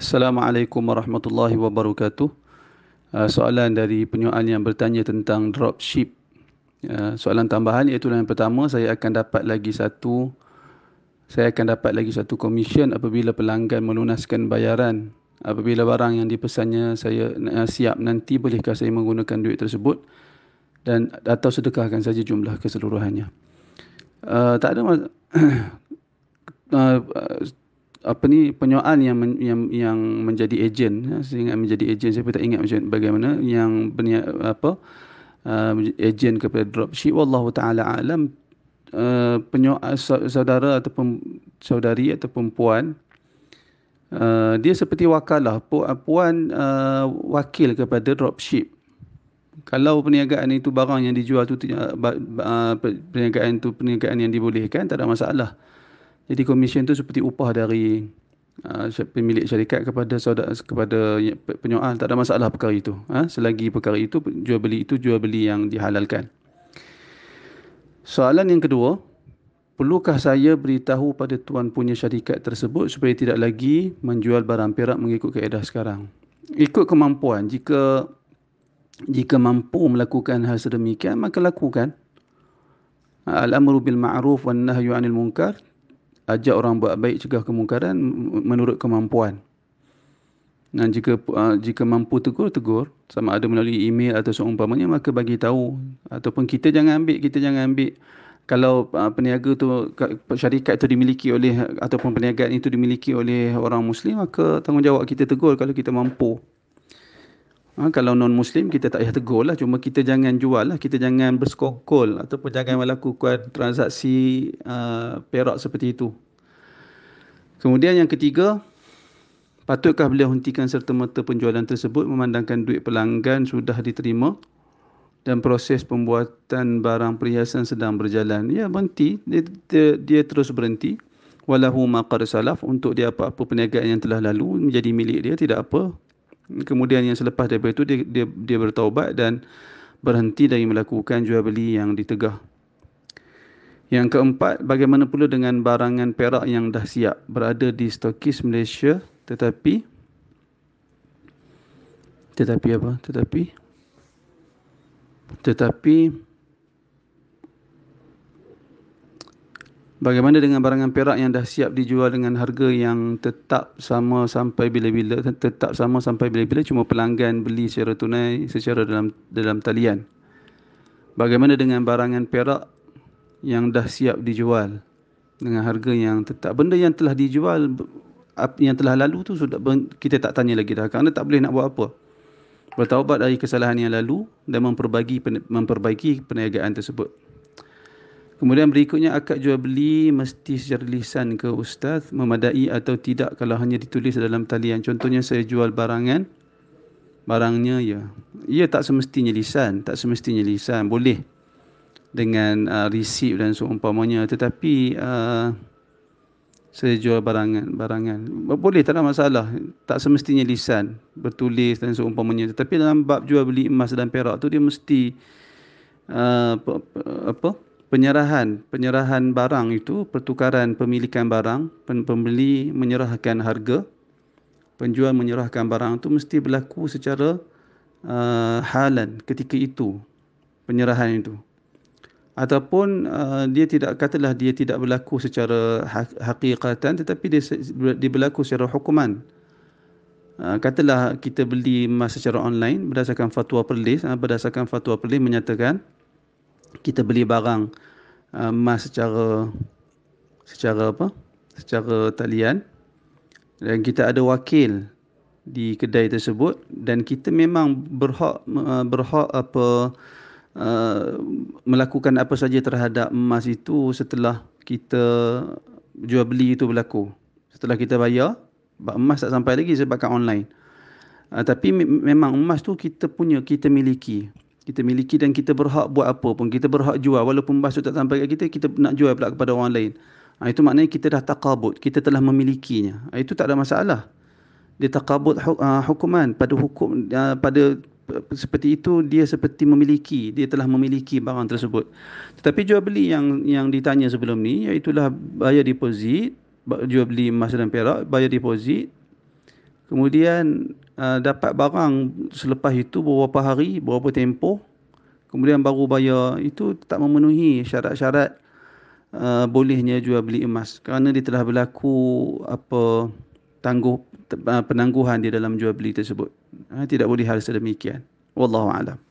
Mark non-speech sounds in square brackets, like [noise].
Assalamualaikum warahmatullahi wabarakatuh. Uh, soalan dari penyoalan yang bertanya tentang dropship. Uh, soalan tambahan iaitu yang pertama, saya akan dapat lagi satu saya akan dapat lagi satu komisen apabila pelanggan melunaskan bayaran. Apabila barang yang dipesannya saya uh, siap nanti, bolehkah saya menggunakan duit tersebut dan atau sedekahkan saja jumlah keseluruhannya. Uh, tak ada mas- [clears throat] uh, apa ni penyoalan yang men, yang yang menjadi ejen ya, saya menjadi ejen saya pun tak ingat macam bagaimana yang benya, apa uh, ejen kepada dropship wallahu taala alam uh, penyoal saudara ataupun saudari ataupun puan Uh, dia seperti wakalah puan, uh, wakil kepada dropship kalau perniagaan itu barang yang dijual tu uh, uh perniagaan itu perniagaan yang dibolehkan tak ada masalah jadi komisen tu seperti upah dari uh, pemilik syarikat kepada saudara kepada ya-, penyoal tak ada masalah perkara itu ha? selagi perkara itu jual beli itu jual beli yang dihalalkan. Soalan yang kedua, perlukah saya beritahu pada tuan punya syarikat tersebut supaya tidak lagi menjual barang perak mengikut kaedah sekarang? Ikut kemampuan. Jika jika mampu melakukan hal sedemikian, maka lakukan. Al-amru bil ma'ruf wan nahyu 'anil munkar ajak orang buat baik cegah kemungkaran menurut kemampuan. Dan jika ah, jika mampu tegur tegur sama ada melalui email atau seumpamanya maka bagi tahu ataupun kita jangan ambil kita jangan ambil kalau uh, peniaga tu syarikat itu dimiliki oleh ataupun peniagaan itu dimiliki oleh orang muslim maka tanggungjawab kita tegur kalau kita mampu. Ha, kalau non-Muslim, kita tak payah tegur lah. Cuma kita jangan jual lah. Kita jangan berskokol ataupun jangan melakukan transaksi uh, perak seperti itu. Kemudian yang ketiga, patutkah beliau hentikan serta-merta penjualan tersebut memandangkan duit pelanggan sudah diterima dan proses pembuatan barang perhiasan sedang berjalan? Ya, berhenti. Dia, dia, dia terus berhenti. Walahu maqar salaf untuk dia apa-apa perniagaan yang telah lalu menjadi milik dia tidak apa kemudian yang selepas daripada itu dia dia, dia bertaubat dan berhenti dari melakukan jual beli yang ditegah yang keempat bagaimana pula dengan barangan perak yang dah siap berada di stokis Malaysia tetapi tetapi apa tetapi tetapi Bagaimana dengan barangan perak yang dah siap dijual dengan harga yang tetap sama sampai bila-bila? Tetap sama sampai bila-bila cuma pelanggan beli secara tunai secara dalam dalam talian. Bagaimana dengan barangan perak yang dah siap dijual dengan harga yang tetap? Benda yang telah dijual yang telah lalu tu sudah kita tak tanya lagi dah kerana tak boleh nak buat apa. Bertaubat dari kesalahan yang lalu dan memperbaiki memperbaiki perniagaan tersebut. Kemudian berikutnya akad jual beli mesti secara lisan ke ustaz memadai atau tidak kalau hanya ditulis dalam talian. Contohnya saya jual barangan barangnya ya. Ya tak semestinya lisan, tak semestinya lisan boleh dengan uh, ah, resip dan seumpamanya tetapi uh, saya jual barangan barangan boleh tak ada masalah tak semestinya lisan bertulis dan seumpamanya tetapi dalam bab jual beli emas dan perak tu dia mesti uh, apa, apa penyerahan penyerahan barang itu pertukaran pemilikan barang pembeli menyerahkan harga penjual menyerahkan barang itu mesti berlaku secara uh, halan ketika itu penyerahan itu ataupun uh, dia tidak katalah dia tidak berlaku secara hakikatan tetapi dia, dia berlaku secara hukuman eh, katalah kita beli emas secara online berdasarkan fatwa perlis berdasarkan fatwa perlis menyatakan kita beli barang uh, emas uh, secara secara apa secara talian dan kita ada wakil di kedai tersebut dan kita memang berhak uh, berhak apa uh, melakukan apa saja terhadap emas itu setelah kita jual beli itu berlaku setelah kita bayar emas tak sampai lagi sebab online uh, tapi me- memang emas tu kita punya kita miliki kita miliki dan kita berhak buat apa pun kita berhak jual walaupun bas tu tak sampai kat kita kita nak jual pula kepada orang lain ha, itu maknanya kita dah takabut kita telah memilikinya ha, itu tak ada masalah dia takabut huk- uh, ha, hukuman pada hukum uh, pada seperti itu dia seperti memiliki dia telah memiliki barang tersebut tetapi jual beli yang yang ditanya sebelum ni iaitu bayar deposit jual beli emas dan perak bayar deposit kemudian Ah, dapat barang selepas itu beberapa hari, beberapa tempoh kemudian baru bayar itu tak memenuhi syarat-syarat uh, bolehnya jual beli emas kerana dia telah berlaku apa tangguh ah, penangguhan di dalam jual beli tersebut. Ha, tidak boleh hal sedemikian. Wallahu a'lam.